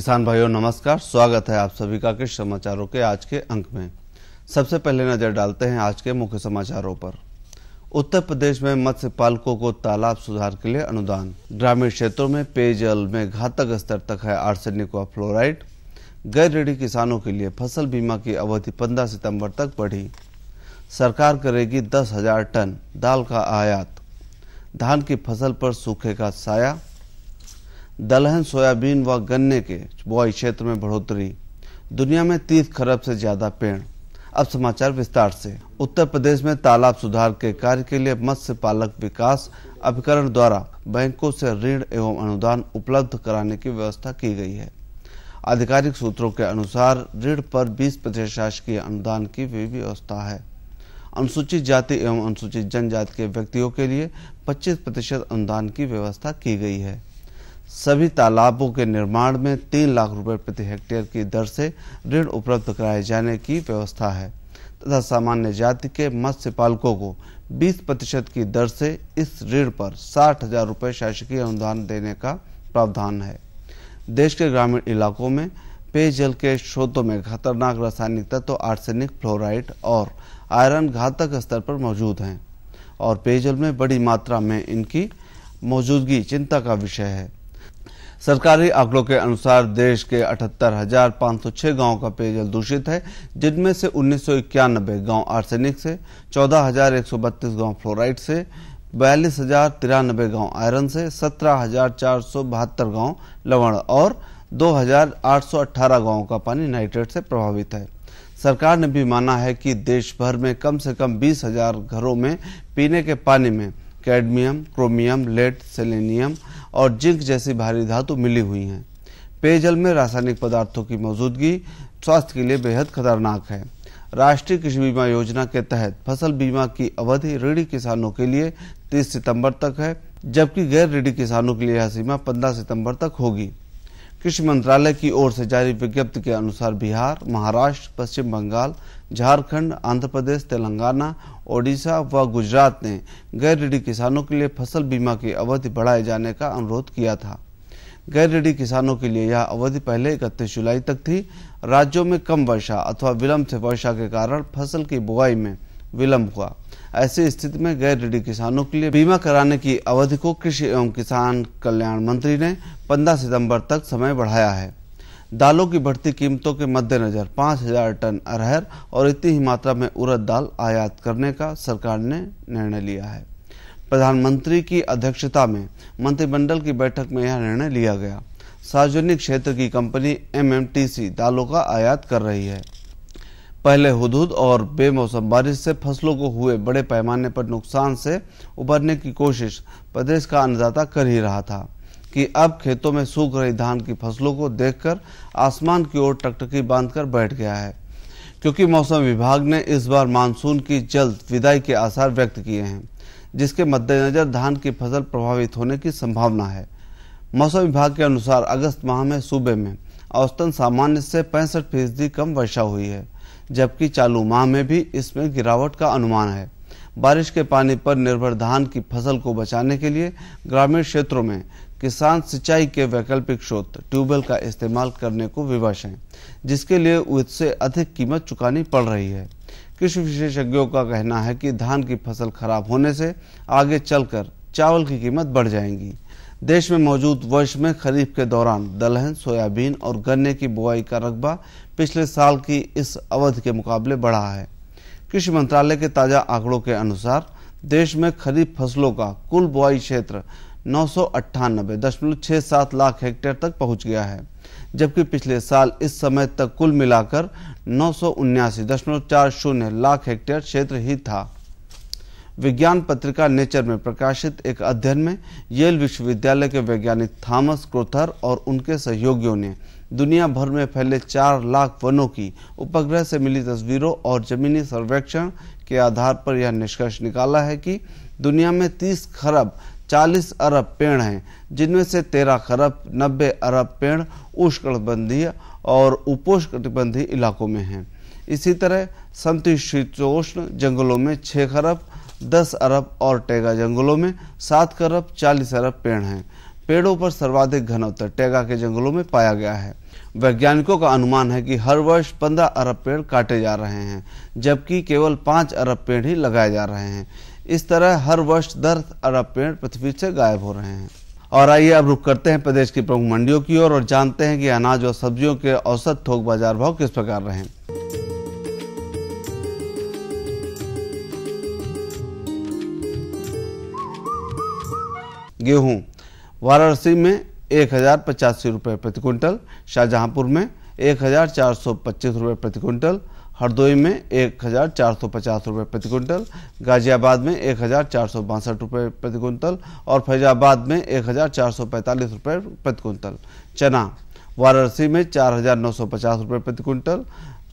किसान भाइयों नमस्कार स्वागत है आप सभी का कृषि समाचारों के आज के अंक में सबसे पहले नजर डालते हैं आज के मुख्य समाचारों पर उत्तर प्रदेश में मत्स्य पालकों को तालाब सुधार के लिए अनुदान ग्रामीण क्षेत्रों में पेयजल में घातक स्तर तक है आर्सेनिक और फ्लोराइड गैर रेडी किसानों के लिए फसल बीमा की अवधि 15 सितंबर तक बढ़ी सरकार करेगी दस हजार टन दाल का आयात धान की फसल पर सूखे का साया दलहन सोयाबीन व गन्ने के बुआई क्षेत्र में बढ़ोतरी दुनिया में तीस खरब से ज्यादा पेड़ अब समाचार विस्तार से उत्तर प्रदेश में तालाब सुधार के कार्य के लिए मत्स्य पालक विकास अभिकरण द्वारा बैंकों से ऋण एवं अनुदान उपलब्ध कराने की व्यवस्था की गई है आधिकारिक सूत्रों के अनुसार ऋण पर 20 प्रतिशत शासकीय अनुदान की भी व्यवस्था है अनुसूचित जाति एवं अनुसूचित जनजाति के व्यक्तियों के लिए 25 प्रतिशत अनुदान की व्यवस्था की गई है सभी तालाबों के निर्माण में तीन लाख रुपए प्रति हेक्टेयर की दर से ऋण उपलब्ध कराए जाने की व्यवस्था है तथा सामान्य जाति के मत्स्य पालकों को 20 प्रतिशत की दर से इस ऋण पर साठ हजार रुपये शासकीय अनुदान देने का प्रावधान है देश के ग्रामीण इलाकों में पेयजल के स्रोतों में खतरनाक रासायनिक तत्व आर्सेनिक फ्लोराइड और आयरन घातक स्तर पर मौजूद हैं और पेयजल में बड़ी मात्रा में इनकी मौजूदगी चिंता का विषय है सरकारी आंकड़ों के अनुसार देश के अठहत्तर हजार पाँच सौ छह गाँव का पेयजल दूषित है जिनमें से उन्नीस सौ इक्यानबे गाँव आर्सेनिक से चौदह हजार एक सौ बत्तीस गाँव फ्लोराइड से बयालीस हजार तिरानबे गाँव आयरन से सत्रह हजार चार सौ बहत्तर गाँव लवण और दो हजार आठ सौ अठारह गाँव का पानी नाइट्रेट से प्रभावित है सरकार ने भी माना है कि देश भर में कम से कम बीस हजार घरों में पीने के पानी में कैडमियम क्रोमियम लेड सेलेनियम और जिंक जैसी भारी धातु मिली हुई हैं पेयजल में रासायनिक पदार्थों की मौजूदगी स्वास्थ्य के लिए बेहद खतरनाक है राष्ट्रीय कृषि बीमा योजना के तहत फसल बीमा की अवधि ऋणी किसानों के लिए 30 सितंबर तक है जबकि गैर ऋणी किसानों के लिए यह सीमा 15 सितंबर तक होगी कृषि मंत्रालय की ओर से जारी विज्ञप्ति के अनुसार बिहार महाराष्ट्र पश्चिम बंगाल झारखंड आंध्र प्रदेश तेलंगाना ओडिशा व गुजरात ने गैर रेडी किसानों के लिए फसल बीमा की अवधि बढ़ाए जाने का अनुरोध किया था गैर रेडी किसानों के लिए यह अवधि पहले इकतीस जुलाई तक थी राज्यों में कम वर्षा अथवा विलंब से वर्षा के कारण फसल की बुआई में विलंब हुआ ऐसी स्थिति में गैर ऋणी किसानों के लिए बीमा कराने की अवधि को कृषि एवं किसान कल्याण मंत्री ने 15 सितंबर तक समय बढ़ाया है दालों की बढ़ती कीमतों के मद्देनजर 5000 टन अरहर और इतनी ही मात्रा में उड़द दाल आयात करने का सरकार ने निर्णय लिया है प्रधानमंत्री की अध्यक्षता में मंत्रिमंडल की बैठक में यह निर्णय लिया गया सार्वजनिक क्षेत्र की कंपनी एमएमटीसी दालों का आयात कर रही है पहले हदूद और बेमौसम बारिश से फसलों को हुए बड़े पैमाने पर नुकसान से उबरने की कोशिश प्रदेश का अन्नदाता कर ही रहा था कि अब खेतों में सूख रही धान की फसलों को देखकर आसमान की ओर टकटकी बांधकर बैठ गया है क्योंकि मौसम विभाग ने इस बार मानसून की जल्द विदाई के आसार व्यक्त किए हैं जिसके मद्देनजर धान की फसल प्रभावित होने की संभावना है मौसम विभाग के अनुसार अगस्त माह में सूबे में औसतन सामान्य से पैंसठ फीसदी कम वर्षा हुई है जबकि चालू माह में भी इसमें गिरावट का अनुमान है बारिश के पानी पर निर्भर धान की फसल को बचाने के लिए ग्रामीण क्षेत्रों में किसान सिंचाई के वैकल्पिक स्रोत ट्यूबवेल का इस्तेमाल करने को विवश हैं जिसके लिए उससे अधिक कीमत चुकानी पड़ रही है कृषि विशेषज्ञों का कहना है कि धान की फसल खराब होने से आगे चलकर चावल की कीमत बढ़ जाएगी देश में मौजूद वर्ष में खरीफ के दौरान दलहन सोयाबीन और गन्ने की बुआई का रकबा पिछले साल की इस अवधि के मुकाबले बढ़ा है कृषि मंत्रालय के ताज़ा आंकड़ों के अनुसार देश में खरीफ फसलों का कुल बुआई क्षेत्र नौ लाख हेक्टेयर तक पहुंच गया है जबकि पिछले साल इस समय तक कुल मिलाकर नौ लाख हेक्टेयर क्षेत्र ही था विज्ञान पत्रिका नेचर में प्रकाशित एक अध्ययन में येल विश्वविद्यालय के वैज्ञानिक थॉमस क्रोथर और उनके सहयोगियों ने दुनिया भर में फैले चार लाख वनों की उपग्रह से मिली तस्वीरों और जमीनी सर्वेक्षण के आधार पर यह निष्कर्ष निकाला है कि दुनिया में 30 खरब 40 अरब पेड़ हैं जिनमें से 13 खरब 90 अरब पेड़ उष्णकटिबंधीय और उपोष्णकटिबंधीय इलाकों में हैं इसी तरह संतुष्टोष्ण जंगलों में 6 खरब दस अरब और टेगा जंगलों में सात अरब चालीस अरब पेड़ हैं पेड़ों पर सर्वाधिक घनत्व टेगा के जंगलों में पाया गया है वैज्ञानिकों का अनुमान है कि हर वर्ष 15 अरब पेड़ काटे जा रहे हैं जबकि केवल 5 अरब पेड़ ही लगाए जा रहे हैं इस तरह हर वर्ष दस अरब पेड़ पृथ्वी से गायब हो रहे हैं और आइए अब रुक करते हैं प्रदेश की प्रमुख मंडियों की ओर और, और जानते हैं कि अनाज और सब्जियों के औसत थोक बाजार भाव किस प्रकार रहे गेहूँ वाराणसी में एक हज़ार पचासी रुपये प्रति क्विंटल शाहजहाँपुर में एक हज़ार चार सौ पच्चीस रुपये प्रति क्विंटल हरदोई में एक हज़ार चार सौ पचास रुपये प्रति क्विंटल गाज़ियाबाद में एक हज़ार चार सौ बासठ रुपये प्रति क्विंटल और फैजाबाद में एक हज़ार चार सौ पैंतालीस रुपये प्रति क्विंटल चना वाराणसी में चार हज़ार नौ सौ पचास रुपये प्रति क्विंटल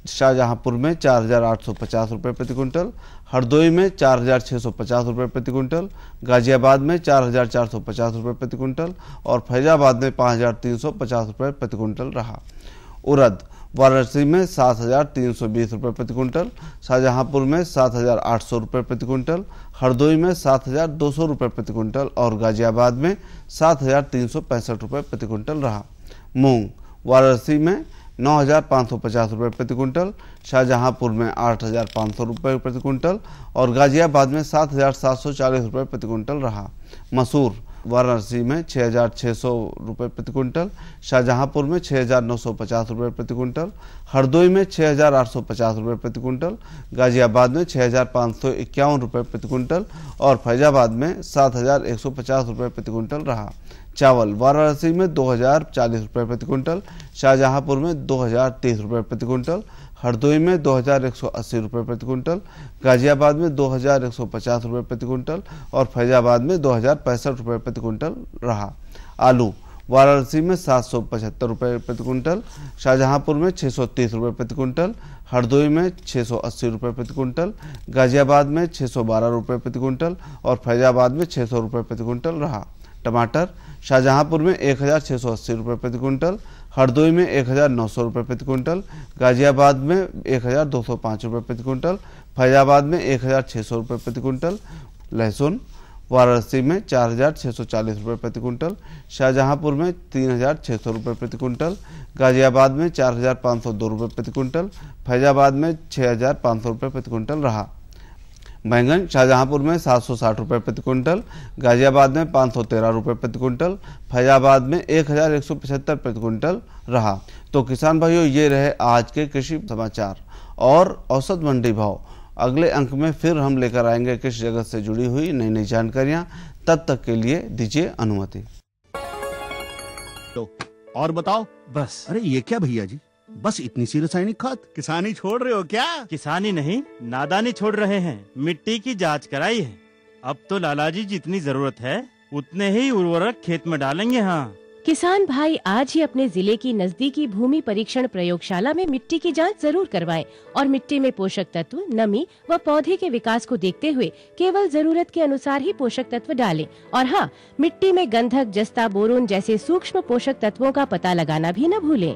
शाहजहांपुर में चार हज़ार आठ सौ पचास रुपये प्रति क्विंटल हरदोई में चार हज़ार छः सौ पचास रुपये प्रति क्विंटल गाज़ियाबाद में चार हज़ार चार सौ पचास रुपये प्रति क्विंटल और फैजाबाद में पाँच हज़ार तीन सौ पचास रुपये प्रति क्विंटल रहा उरद वाराणसी में सात हज़ार तीन सौ बीस रुपये प्रति क्विंटल शाहजहांपुर में सात हज़ार आठ सौ रुपये प्रति क्विंटल हरदोई में सात हज़ार दो सौ रुपये प्रति क्विंटल और गाज़ियाबाद में सात हज़ार तीन सौ पैंसठ रुपये प्रति क्विंटल रहा मूंग वाराणसी में नौ हज़ार पाँच सौ पचास रुपये प्रति कुंटल शाहजहांपुर में आठ हज़ार पाँच सौ रुपये प्रति कुंटल और गाजियाबाद में सात हज़ार सात सौ चालीस रुपये प्रति कुंटल रहा मसूर वाराणसी में छः हज़ार छः सौ रुपये प्रति क्विंटल शाहजहांपुर में छः हज़ार नौ सौ पचास रुपये प्रति कुंटल हरदोई में छः हज़ार आठ सौ पचास रुपये प्रति कुंटल गाजियाबाद में छः हज़ार पाँच सौ इक्यावन रुपये प्रति कुंटल और फैजाबाद में सात हज़ार एक सौ पचास रुपये प्रति क्विंटल रहा चावल वाराणसी में दो हज़ार चालीस रुपये प्रति क्विंटल शाहजहांपुर में दो हज़ार तेईस रुपये प्रति क्विंटल हरदोई में दो हज़ार एक सौ अस्सी रुपये प्रति क्विंटल गाजियाबाद में दो हज़ार एक सौ पचास रुपये प्रति क्विंटल और फैजाबाद में दो हज़ार पैंसठ रुपये प्रति क्विंटल रहा आलू वाराणसी में सात सौ पचहत्तर रुपये प्रति क्विंटल शाहजहांपुर में छः सौ तीस रुपये प्रति क्विंटल हरदोई में छः सौ अस्सी रुपये प्रति क्विंटल गाजियाबाद में छः सौ बारह रुपये प्रति क्विंटल और फैजाबाद में छः सौ रुपये प्रति क्विंटल रहा टमाटर शाहजहांपुर में एक हज़ार छः सौ अस्सी रुपये प्रति क्विंटल हरदोई में एक हज़ार नौ सौ रुपये प्रति क्विंटल गाजियाबाद में एक हज़ार दो सौ पाँच रुपये प्रति क्विंटल फैजाबाद में एक हज़ार छः सौ रुपये प्रति क्विंटल लहसुन वाराणसी में चार हज़ार छः सौ चालीस रुपये प्रति क्विंटल शाहजहांपुर में तीन हज़ार छः सौ रुपये प्रति क्विंटल गाजियाबाद में चार हज़ार पाँच सौ दो रुपये प्रति क्विंटल फैजाबाद में छः हज़ार पाँच सौ रुपये प्रति क्विंटल रहा बैंगन शाहजहांपुर में सात सौ साठ रुपये प्रति क्विंटल गाजियाबाद में पाँच सौ तेरह रुपये प्रति क्विंटल फैजाबाद में एक हज़ार एक सौ पचहत्तर प्रति क्विंटल रहा तो किसान भाइयों ये रहे आज के कृषि समाचार और औसत मंडी भाव अगले अंक में फिर हम लेकर आएंगे कृषि जगत से जुड़ी हुई नई नई जानकारियाँ तब तक के लिए दीजिए अनुमति तो और बताओ बस अरे ये क्या भैया जी बस इतनी सी रासायनिक खाद किसानी छोड़ रहे हो क्या किसानी नहीं नादानी छोड़ रहे हैं मिट्टी की जांच कराई है अब तो लाला जी जितनी जरूरत है उतने ही उर्वरक खेत में डालेंगे हाँ किसान भाई आज ही अपने जिले की नजदीकी भूमि परीक्षण प्रयोगशाला में मिट्टी की जांच जरूर करवाएं और मिट्टी में पोषक तत्व नमी व पौधे के विकास को देखते हुए केवल जरूरत के अनुसार ही पोषक तत्व डालें और हाँ मिट्टी में गंधक जस्ता बोरोन जैसे सूक्ष्म पोषक तत्वों का पता लगाना भी न भूलें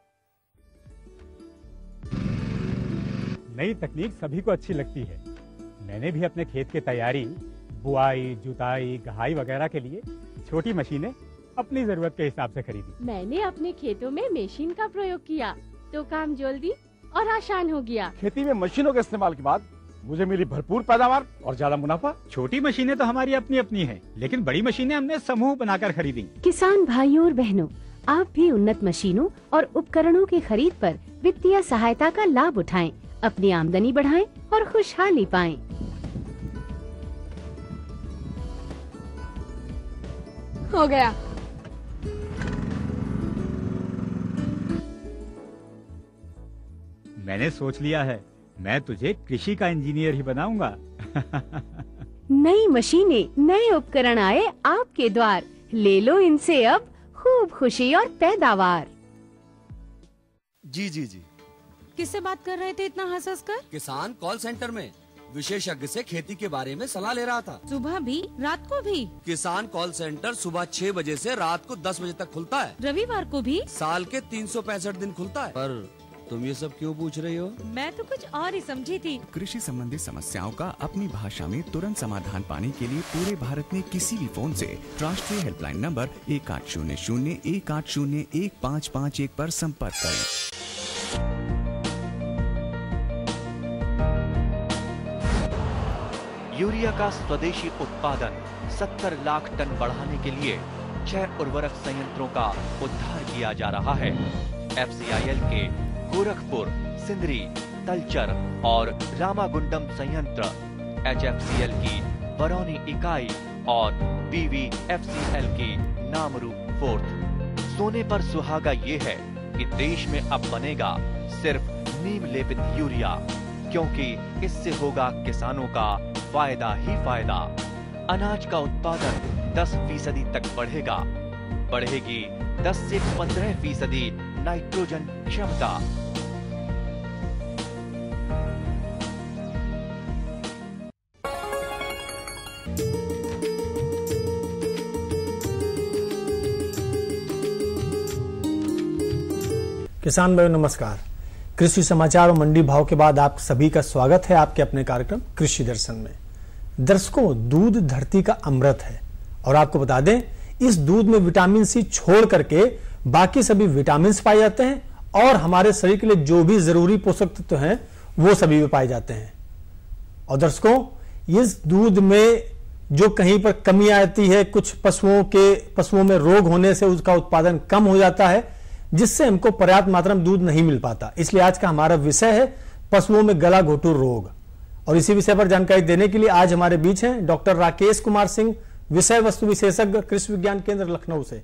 नई तकनीक सभी को अच्छी लगती है मैंने भी अपने खेत की तैयारी बुआई जुताई गहाई वगैरह के लिए छोटी मशीनें अपनी जरूरत के हिसाब से खरीदी मैंने अपने खेतों में मशीन का प्रयोग किया तो काम जल्दी और आसान हो गया खेती में मशीनों के इस्तेमाल के बाद मुझे मिली भरपूर पैदावार और ज्यादा मुनाफा छोटी मशीनें तो हमारी अपनी अपनी है लेकिन बड़ी मशीनें हमने समूह बनाकर खरीदी किसान भाइयों और बहनों आप भी उन्नत मशीनों और उपकरणों की खरीद पर वित्तीय सहायता का लाभ उठाएं अपनी आमदनी बढ़ाएं और खुशहाली पाएं। हो गया मैंने सोच लिया है मैं तुझे कृषि का इंजीनियर ही बनाऊंगा नई मशीनें नए उपकरण आए आपके द्वार ले लो इनसे अब खूब खुशी और पैदावार जी जी जी किससे बात कर रहे थे इतना हंस हंस कर किसान कॉल सेंटर में विशेषज्ञ से खेती के बारे में सलाह ले रहा था सुबह भी रात को भी किसान कॉल सेंटर सुबह छह बजे से रात को दस बजे तक खुलता है रविवार को भी साल के तीन सौ पैंसठ दिन खुलता है पर तुम ये सब क्यों पूछ रही हो मैं तो कुछ और ही समझी थी कृषि संबंधी समस्याओं का अपनी भाषा में तुरंत समाधान पाने के लिए पूरे भारत में किसी भी फोन से राष्ट्रीय हेल्पलाइन नंबर एक आठ शून्य शून्य एक आठ शून्य एक पाँच पाँच एक आरोप संपर्क करें यूरिया का स्वदेशी उत्पादन 70 लाख टन बढ़ाने के लिए छह उर्वरक संयंत्रों का उद्धार किया जा रहा है एफ के गोरखपुर सिंदरी तलचर और रामागुंडम संयंत्र एच की बरौनी इकाई और पीवी की नामरू फोर्थ सोने पर सुहागा ये है कि देश में अब बनेगा सिर्फ नीम लेपित यूरिया क्योंकि इससे होगा किसानों का फायदा ही फायदा अनाज का उत्पादन 10 फीसदी तक बढ़ेगा बढ़ेगी 10 से 15 फीसदी नाइट्रोजन क्षमता किसान भाई नमस्कार कृषि समाचार और मंडी भाव के बाद आप सभी का स्वागत है आपके अपने कार्यक्रम कृषि दर्शन में दर्शकों दूध धरती का अमृत है और आपको बता दें इस दूध में विटामिन सी छोड़ करके बाकी सभी विटामिन पाए जाते हैं और हमारे शरीर के लिए जो भी जरूरी पोषक तत्व तो हैं वो सभी में पाए जाते हैं और दर्शकों इस दूध में जो कहीं पर कमी आती है कुछ पशुओं के पशुओं में रोग होने से उसका उत्पादन कम हो जाता है जिससे हमको पर्याप्त मात्रा में दूध नहीं मिल पाता इसलिए आज का हमारा विषय है पशुओं में गला घोटू रोग और इसी विषय पर जानकारी देने के लिए आज हमारे बीच हैं डॉक्टर राकेश कुमार सिंह विषय वस्तु विशेषज्ञ कृषि विज्ञान केंद्र लखनऊ से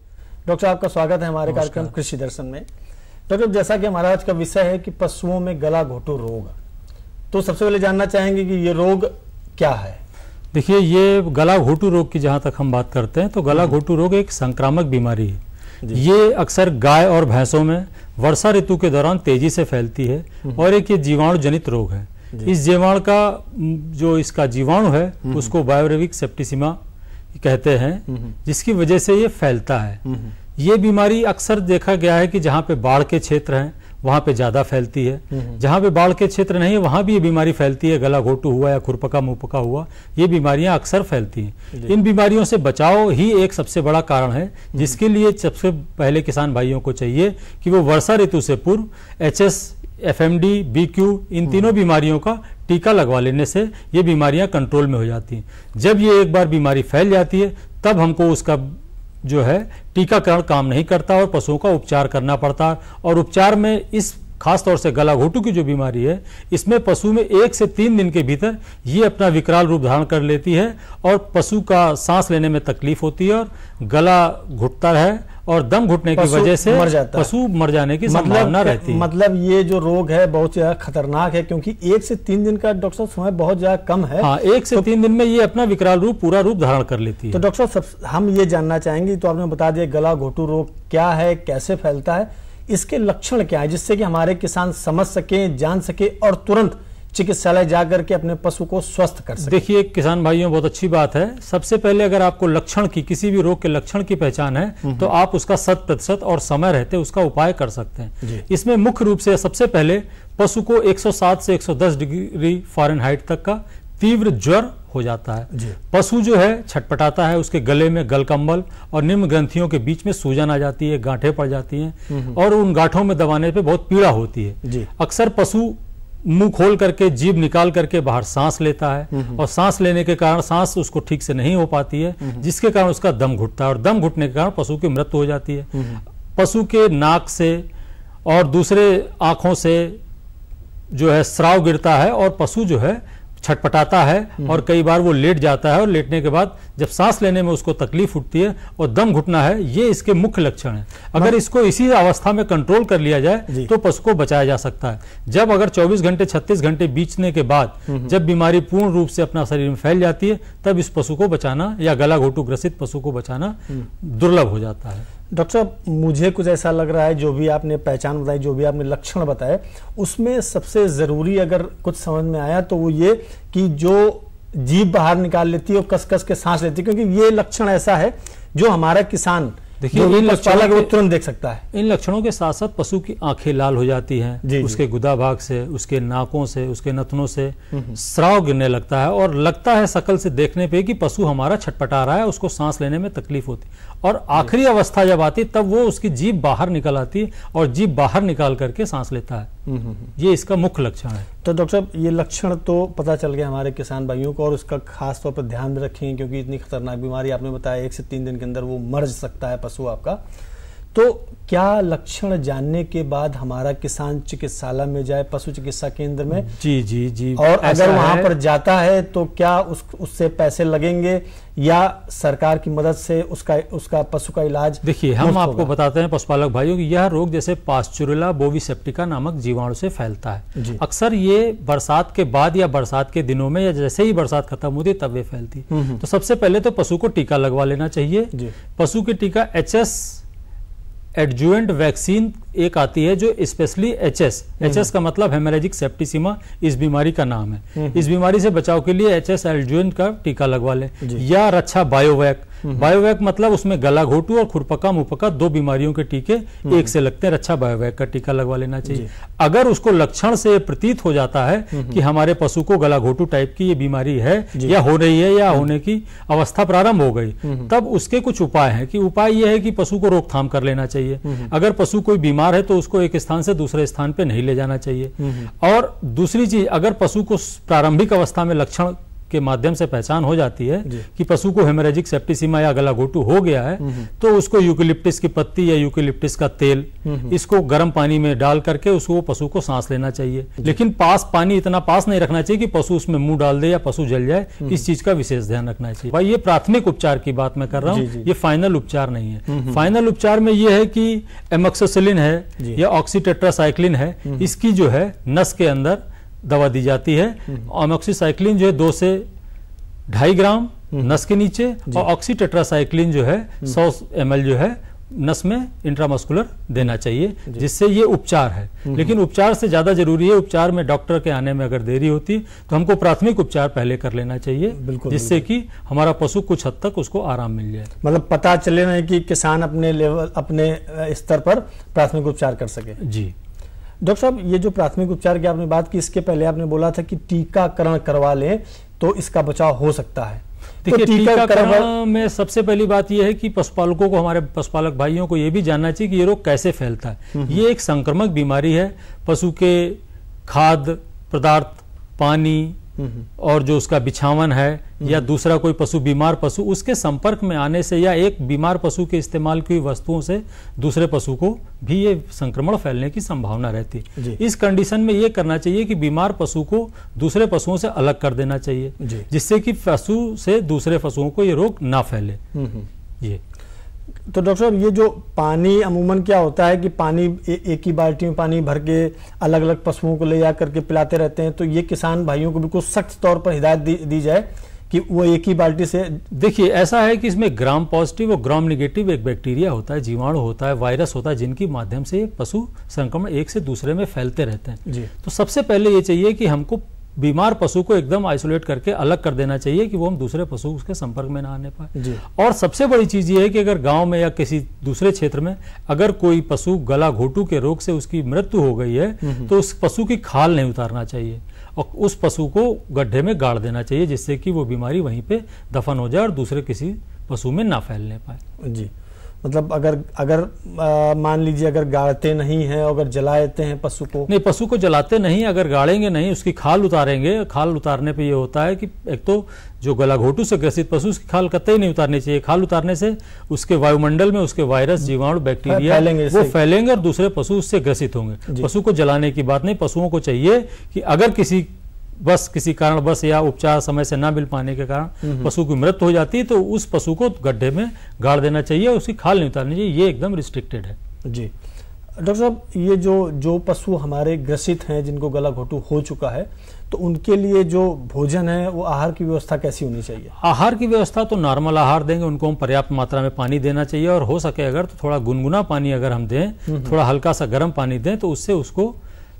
डॉक्टर आपका स्वागत है हमारे कार्यक्रम कृषि दर्शन में डॉक्टर जैसा कि हमारा आज का विषय है कि पशुओं में गला घोटू रोग तो सबसे पहले जानना चाहेंगे कि ये रोग क्या है देखिए ये गला घोटू रोग की जहां तक हम बात करते हैं तो गला घोटू रोग एक संक्रामक बीमारी है ये अक्सर गाय और भैंसों में वर्षा ऋतु के दौरान तेजी से फैलती है हम्म। और एक ये जीवाणु जनित रोग है इस जीवाणु का जो इसका जीवाणु है हम्म। उसको बायोरेविक सेप्टिसिमा कहते हैं हम्म। जिसकी वजह से ये फैलता है ये बीमारी अक्सर देखा गया है कि जहाँ पे बाढ़ के क्षेत्र हैं वहाँ पे ज़्यादा फैलती है हम्म। जहाँ पे बाढ़ के क्षेत्र नहीं है वहाँ भी ये बीमारी फैलती है गला घोटू हुआ या खुरपका मुँहपका हुआ ये बीमारियाँ अक्सर फैलती हैं इन बीमारियों से बचाव ही एक सबसे बड़ा कारण है हम्म। जिसके लिए सबसे पहले किसान भाइयों को चाहिए कि वो वर्षा ऋतु से पूर्व H S F M D B Q इन हम्म। तीनों बीमारियों का टीका लगवा लेने से ये बीमारियां कंट्रोल में हो जाती हैं जब ये एक बार बीमारी फैल जाती है तब हमको उसका जो है टीकाकरण काम नहीं करता और पशुओं का उपचार करना पड़ता और उपचार में इस खासतौर से गला घोटू की जो बीमारी है इसमें पशु में एक से तीन दिन के भीतर ये अपना विकराल रूप धारण कर लेती है और पशु का सांस लेने में तकलीफ होती है और गला घुटता है और दम घुटने की वजह से मर जाता पशु मर जाने की मतलब, संभावना रहती है मतलब ये जो रोग है बहुत ज्यादा खतरनाक है क्योंकि एक से तीन दिन का डॉक्टर समय बहुत ज्यादा कम है हाँ, एक से तो, तीन दिन में ये अपना विकराल रूप पूरा रूप धारण कर लेती है तो डॉक्टर साहब हम ये जानना चाहेंगे तो आपने बता दिया गला घोटू रोग क्या है कैसे फैलता है इसके लक्षण क्या है जिससे कि हमारे किसान समझ सके जान सके और तुरंत चिकित्सालय जाकर के अपने पशु को स्वस्थ कर सकते देखिए किसान भाइयों बहुत अच्छी बात है सबसे पहले अगर आपको लक्षण की किसी भी रोग के लक्षण की पहचान है हम्म, तो हम्म। आप उसका शत प्रतिशत और समय रहते उसका उपाय कर सकते हैं इसमें मुख्य रूप से सबसे पहले पशु को 107 से 110 डिग्री फॉरनहाइट तक का तीव्र ज्वर हो जाता है पशु जो है छटपटाता है उसके गले में गलकम्बल और निम्न ग्रंथियों के बीच में सूजन आ जाती है गांठें पड़ जाती हैं हम्म, और उन गांठों में दबाने पे बहुत पीड़ा होती है अक्सर पशु मुंह खोल करके जीभ निकाल करके बाहर सांस लेता है हम्म, हम्म। और सांस लेने के कारण सांस उसको ठीक से नहीं हो पाती है हम्म, जिसके कारण उसका दम घुटता है और दम घुटने के कारण पशु की मृत्यु हो जाती है पशु के नाक से और दूसरे आंखों से जो है स्राव गिरता है और पशु जो है छटपटाता है हम्म। और कई बार वो लेट जाता है और लेटने के बाद जब सांस लेने में उसको तकलीफ उठती है और दम घुटना है ये इसके मुख्य लक्षण है हाँ। अगर इसको इसी अवस्था में कंट्रोल कर लिया जाए तो पशु को बचाया जा सकता है जब अगर 24 घंटे 36 घंटे बीचने के बाद हम्म, हम्म। जब बीमारी पूर्ण रूप से अपना शरीर में फैल जाती है तब इस पशु को बचाना या गला घोटू ग्रसित पशु को बचाना दुर्लभ हो जाता है डॉक्टर साहब मुझे कुछ ऐसा लग रहा है जो भी आपने पहचान बताई जो भी आपने लक्षण बताए उसमें सबसे ज़रूरी अगर कुछ समझ में आया तो वो ये कि जो जीप बाहर निकाल लेती है और कस कस के सांस लेती है क्योंकि ये लक्षण ऐसा है जो हमारा किसान देखिए इन लक्षणों को तुरंत देख सकता है इन लक्षणों के साथ साथ पशु की आंखें लाल हो जाती हैं उसके गुदा भाग से उसके नाकों से उसके नथनों से हम्म, हम्म। स्राव गिरने लगता है और लगता है सकल से देखने पे कि पशु हमारा छटपटा रहा है उसको सांस लेने में तकलीफ होती और आखिरी हम्म। अवस्था जब आती तब वो उसकी जीप बाहर निकल आती और जीप बाहर निकाल करके सांस लेता है हम्म, हम्म, ये इसका मुख्य लक्षण है तो डॉक्टर साहब ये लक्षण तो पता चल गया हमारे किसान भाइयों को और उसका खास तौर पर ध्यान रखें क्योंकि इतनी खतरनाक बीमारी आपने बताया एक से तीन दिन के अंदर वो मर सकता है पशु आपका तो क्या लक्षण जानने के बाद हमारा किसान चिकित्सालय में जाए पशु चिकित्सा केंद्र में जी जी जी और अगर वहां पर जाता है तो क्या उस उससे पैसे लगेंगे या सरकार की मदद से उसका उसका पशु का इलाज देखिए हम आपको बताते हैं पशुपालक भाइयों की यह रोग जैसे पास्चुरला बोविसेप्टिका नामक जीवाणु से फैलता है अक्सर ये बरसात के बाद या बरसात के दिनों में या जैसे ही बरसात खत्म होती तब वे फैलती हम्म, हम्म। तो सबसे पहले तो पशु को टीका लगवा लेना चाहिए पशु के टीका एच एडजुएंट वैक्सीन एक आती है जो स्पेशली एचएस हम्म। एचएस का मतलब हेमरेजिक सेप्टिसिमा इस बीमारी का नाम है हम्म। इस बीमारी से बचाव के लिए एचएस एस का टीका लगवा लें या रक्षा बायोवैक हम्म। बायोवैक मतलब उसमें गला घोटू और खुरपका मुपका दो बीमारियों के टीके हम्म। एक से लगते हैं अच्छा बायोवैक का टीका लगवा लेना चाहिए अगर उसको लक्षण से प्रतीत हो जाता है हम्म, कि हमारे पशु को गला घोटू टाइप की ये बीमारी है या हो रही है या होने की अवस्था प्रारंभ हो गई तब उसके कुछ उपाय है कि उपाय यह है कि पशु को रोकथाम कर लेना चाहिए अगर पशु कोई बीमार है तो उसको एक स्थान से दूसरे स्थान पर नहीं ले जाना चाहिए और दूसरी चीज अगर पशु को प्रारंभिक अवस्था में लक्षण के माध्यम से पहचान हो जाती है कि पशु को हेमरेजिक सेप्टिसीमा या गला घोटू हो गया है हम्म, हम्म। तो उसको यूकिलिप्टिस की पत्ती या यूकिलिप्टिस का तेल हम्म, इसको गर्म पानी में डाल करके उसको पशु को सांस लेना चाहिए लेकिन पास पानी इतना पास नहीं रखना चाहिए कि पशु उसमें मुंह डाल दे या पशु जल जाए इस चीज का विशेष ध्यान रखना चाहिए भाई ये प्राथमिक उपचार की बात मैं कर रहा हूँ ये फाइनल उपचार नहीं है फाइनल उपचार में यह है कि एमक्सोसिलिन है या ऑक्सीटेट्रासाइक्लिन है इसकी जो है नस के अंदर दवा दी जाती है ऑमोक्सीसाइक्लिन हम्म। जो है दो से ढाई ग्राम हम्म। नस के नीचे और ऑक्सीटेट्रासाइक्लिन जो है हम्म। सौ एम जो है नस में इंट्रामस्कुलर देना चाहिए जिससे ये उपचार है लेकिन उपचार से ज्यादा जरूरी है उपचार में डॉक्टर के आने में अगर देरी होती तो हमको प्राथमिक उपचार पहले कर लेना चाहिए बिल्कुल जिससे कि हमारा पशु कुछ हद तक उसको आराम मिल जाए मतलब पता चले ना कि किसान अपने लेवल अपने स्तर पर प्राथमिक उपचार कर सके जी डॉक्टर साहब ये जो प्राथमिक उपचार की आपने बात की इसके पहले आपने बोला था कि टीकाकरण करवा लें तो इसका बचाव हो सकता है देखिए तो टीकाकरण में सबसे पहली बात यह है कि पशुपालकों को हमारे पशुपालक भाइयों को यह भी जानना चाहिए कि ये रोग कैसे फैलता है हम्म। ये एक संक्रमक बीमारी है पशु के खाद पदार्थ पानी और जो उसका बिछावन है हम्म। या दूसरा कोई पशु बीमार पशु उसके संपर्क में आने से या एक बीमार पशु के इस्तेमाल की वस्तुओं से दूसरे पशु को भी ये संक्रमण फैलने की संभावना रहती है इस कंडीशन में ये करना चाहिए कि बीमार पशु को दूसरे पशुओं से अलग कर देना चाहिए जिससे कि पशु से दूसरे पशुओं को ये रोग ना फैले हम्म, हम्म। ये तो डॉक्टर साहब ये जो पानी अमूमन क्या होता है कि पानी ए, एक ही बाल्टी में पानी भर के अलग अलग पशुओं को ले जा करके पिलाते रहते हैं तो ये किसान भाइयों को बिल्कुल सख्त तौर पर हिदायत दी, दी जाए कि वो एक ही बाल्टी से देखिए ऐसा है कि इसमें ग्राम पॉजिटिव और ग्राम निगेटिव एक बैक्टीरिया होता है जीवाणु होता है वायरस होता है जिनकी माध्यम से पशु संक्रमण एक से दूसरे में फैलते रहते हैं जी तो सबसे पहले ये चाहिए कि हमको बीमार पशु को एकदम आइसोलेट करके अलग कर देना चाहिए कि वो हम दूसरे पशु उसके संपर्क में ना आने पाए और सबसे बड़ी चीज़ ये है कि अगर गांव में या किसी दूसरे क्षेत्र में अगर कोई पशु गला घोटू के रोग से उसकी मृत्यु हो गई है हम्म, हम्म। तो उस पशु की खाल नहीं उतारना चाहिए और उस पशु को गड्ढे में गाड़ देना चाहिए जिससे कि वो बीमारी वहीं पर दफन हो जाए और दूसरे किसी पशु में ना फैलने पाए जी मतलब अगर अगर मान लीजिए अगर गाड़ते नहीं है अगर जलाते हैं पशु को नहीं पशु को जलाते नहीं अगर गाड़ेंगे नहीं उसकी खाल उतारेंगे खाल उतारने पे ये होता है कि एक तो जो गलाघोटू से ग्रसित पशु उसकी खाल कतई नहीं उतारनी चाहिए खाल उतारने से उसके वायुमंडल में उसके वायरस जीवाणु बैक्टीरिया फैलेंगे वो फैलेंगे और दूसरे पशु उससे ग्रसित होंगे पशु को जलाने की बात नहीं पशुओं को चाहिए कि अगर किसी बस किसी कारण बस या उपचार समय से ना मिल पाने के कारण हम्म, हम्म। पशु की मृत्यु हो जाती है तो उस पशु को गड्ढे में गाड़ देना चाहिए और उसकी खाल नहीं उतारनी चाहिए ये एकदम रिस्ट्रिक्टेड है जी डॉक्टर साहब ये जो जो पशु हमारे ग्रसित हैं जिनको गला घोटू हो चुका है तो उनके लिए जो भोजन है वो आहार की व्यवस्था कैसी होनी चाहिए आहार की व्यवस्था तो नॉर्मल आहार देंगे उनको हम पर्याप्त मात्रा में पानी देना चाहिए और हो सके अगर तो थोड़ा गुनगुना पानी अगर हम दें हम्म, थोड़ा हल्का सा गर्म पानी दें तो उससे उसको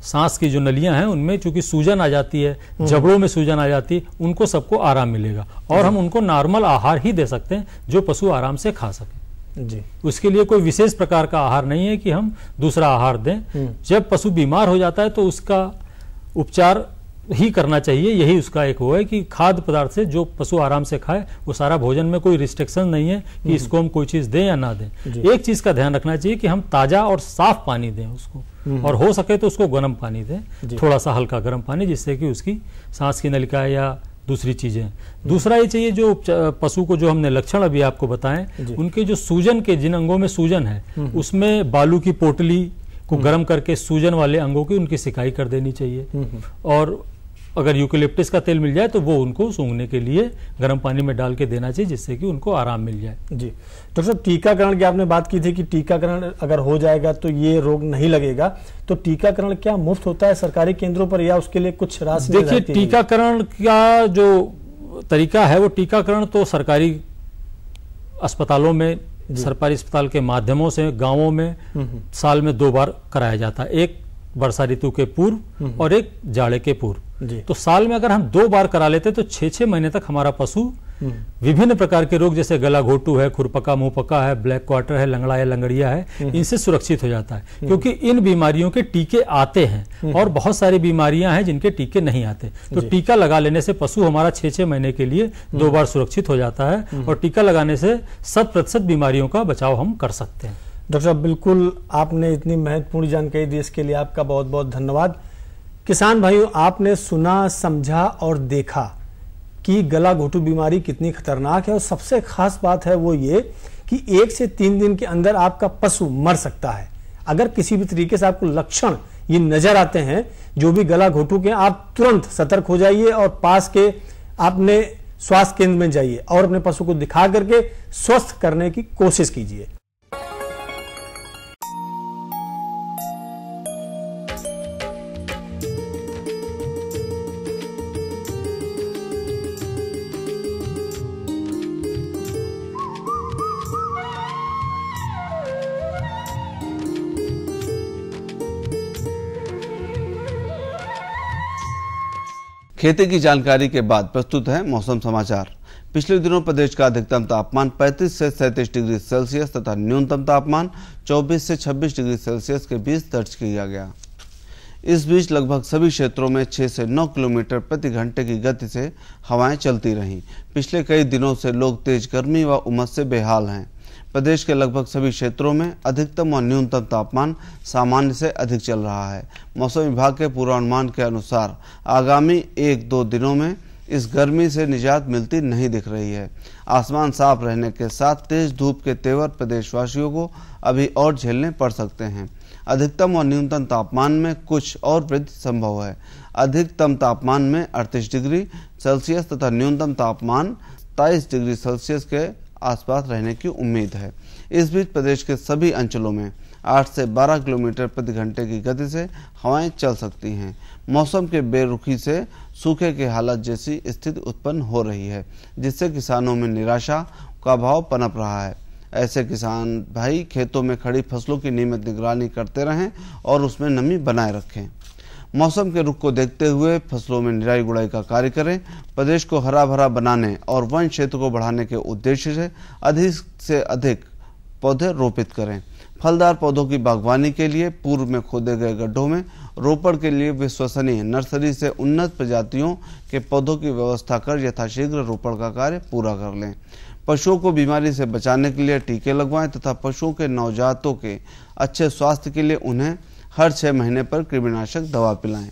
सांस की जो नलियां हैं उनमें चूंकि सूजन आ जाती है जबड़ों में सूजन आ जाती है उनको सबको आराम मिलेगा और हम उनको नॉर्मल आहार ही दे सकते हैं जो पशु आराम से खा सके जी उसके लिए कोई विशेष प्रकार का आहार नहीं है कि हम दूसरा आहार दें हम्म। जब पशु बीमार हो जाता है तो उसका उपचार ही करना चाहिए यही उसका एक वो है कि खाद्य पदार्थ से जो पशु आराम से खाए वो सारा भोजन में कोई रिस्ट्रिक्शन नहीं है कि हम्म। इसको हम कोई चीज़ दें या ना दें एक चीज़ का ध्यान रखना चाहिए कि हम ताज़ा और साफ पानी दें उसको हम्म। और हो सके तो उसको गर्म पानी दें थोड़ा सा हल्का गर्म पानी जिससे कि उसकी सांस की नलिका या दूसरी चीज़ें हम्म। दूसरा ये चाहिए जो पशु को जो हमने लक्षण अभी आपको बताएं उनके जो सूजन के जिन अंगों में सूजन है उसमें बालू की पोटली को गर्म करके सूजन वाले अंगों की उनकी सिकाई कर देनी चाहिए और अगर यूकिलिप्टिस का तेल मिल जाए तो वो उनको सूंघने के लिए गर्म पानी में डाल के देना चाहिए जिससे कि उनको आराम मिल जाए जी डॉक्टर साहब टीकाकरण की आपने बात की थी कि टीकाकरण अगर हो जाएगा तो ये रोग नहीं लगेगा तो टीकाकरण क्या मुफ्त होता है सरकारी केंद्रों पर या उसके लिए कुछ राशि देखिए टीकाकरण का जो तरीका है वो टीकाकरण तो सरकारी अस्पतालों में सरकारी अस्पताल के माध्यमों से गांवों में हम्म, हम्म। साल में दो बार कराया जाता है एक वर्षा ऋतु के पूर्व हम्म, और एक जाड़े के पूर्व तो साल में अगर हम दो बार करा लेते तो छह छह महीने तक हमारा पशु हम्म। विभिन्न प्रकार के रोग जैसे गला घोटू है खुरपका मुंहपका है ब्लैक क्वार्टर है लंगड़ा है लंगड़िया है हम्म। इनसे सुरक्षित हो जाता है हम्म। क्योंकि इन बीमारियों के टीके आते हैं और बहुत सारी बीमारियां हैं जिनके टीके नहीं आते तो टीका लगा लेने से पशु हमारा छह छह महीने के लिए दो बार सुरक्षित हो जाता है और टीका लगाने से शत प्रतिशत बीमारियों का बचाव हम कर सकते हैं डॉक्टर साहब बिल्कुल आपने इतनी महत्वपूर्ण जानकारी दी इसके लिए आपका बहुत बहुत धन्यवाद किसान भाइयों आपने सुना समझा और देखा कि गला घोटू बीमारी कितनी खतरनाक है और सबसे खास बात है वो ये कि एक से तीन दिन के अंदर आपका पशु मर सकता है अगर किसी भी तरीके से आपको लक्षण ये नजर आते हैं जो भी गला घोटू के आप तुरंत सतर्क हो जाइए और पास के आपने स्वास्थ्य केंद्र में जाइए और अपने पशु को दिखा करके स्वस्थ करने की कोशिश कीजिए खेती की जानकारी के बाद प्रस्तुत है मौसम समाचार पिछले दिनों प्रदेश का अधिकतम तापमान 35 से 37 डिग्री सेल्सियस तथा न्यूनतम तापमान 24 से 26 डिग्री सेल्सियस के बीच दर्ज किया गया इस बीच लगभग सभी क्षेत्रों में 6 से 9 किलोमीटर प्रति घंटे की गति से हवाएं चलती रहीं पिछले कई दिनों से लोग तेज गर्मी व उमस से बेहाल हैं प्रदेश के लगभग सभी क्षेत्रों में अधिकतम और न्यूनतम तापमान सामान्य से अधिक चल रहा है मौसम विभाग के पूर्वानुमान के अनुसार आगामी एक दो दिनों में इस गर्मी से निजात मिलती नहीं दिख रही है आसमान साफ रहने के साथ तेज धूप के तेवर प्रदेशवासियों को अभी और झेलने पड़ सकते हैं अधिकतम और न्यूनतम तापमान में कुछ और वृद्धि संभव है अधिकतम तापमान में अड़तीस डिग्री सेल्सियस तथा न्यूनतम तापमान 27 डिग्री सेल्सियस के आसपास रहने की उम्मीद है इस बीच प्रदेश के सभी अंचलों में 8 से 12 किलोमीटर प्रति घंटे की गति से हवाएं चल सकती हैं मौसम के बेरुखी से सूखे की हालत जैसी स्थिति उत्पन्न हो रही है जिससे किसानों में निराशा का भाव पनप रहा है ऐसे किसान भाई खेतों में खड़ी फसलों की नियमित निगरानी करते रहें और उसमें नमी बनाए रखें मौसम के रुख को देखते हुए फसलों में निराई गुड़ाई का कार्य करें प्रदेश को हरा भरा बनाने और वन क्षेत्र को बढ़ाने के उद्देश्य से अधिक से अधिक पौधे रोपित करें फलदार पौधों की बागवानी के लिए पूर्व में खोदे गए गड्ढों में रोपण के लिए विश्वसनीय नर्सरी से उन्नत प्रजातियों के पौधों की व्यवस्था कर यथाशीघ्र रोपण का कार्य पूरा कर लें पशुओं को बीमारी से बचाने के लिए टीके लगवाएं तथा पशुओं के नवजातों के अच्छे स्वास्थ्य के लिए उन्हें हर छः महीने पर कृमिनाशक दवा पिलाएं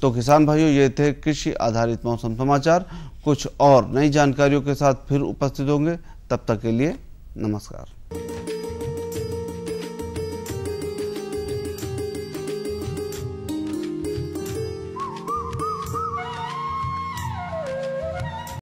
तो किसान भाइयों ये थे कृषि आधारित मौसम समाचार कुछ और नई जानकारियों के साथ फिर उपस्थित होंगे तब तक के लिए नमस्कार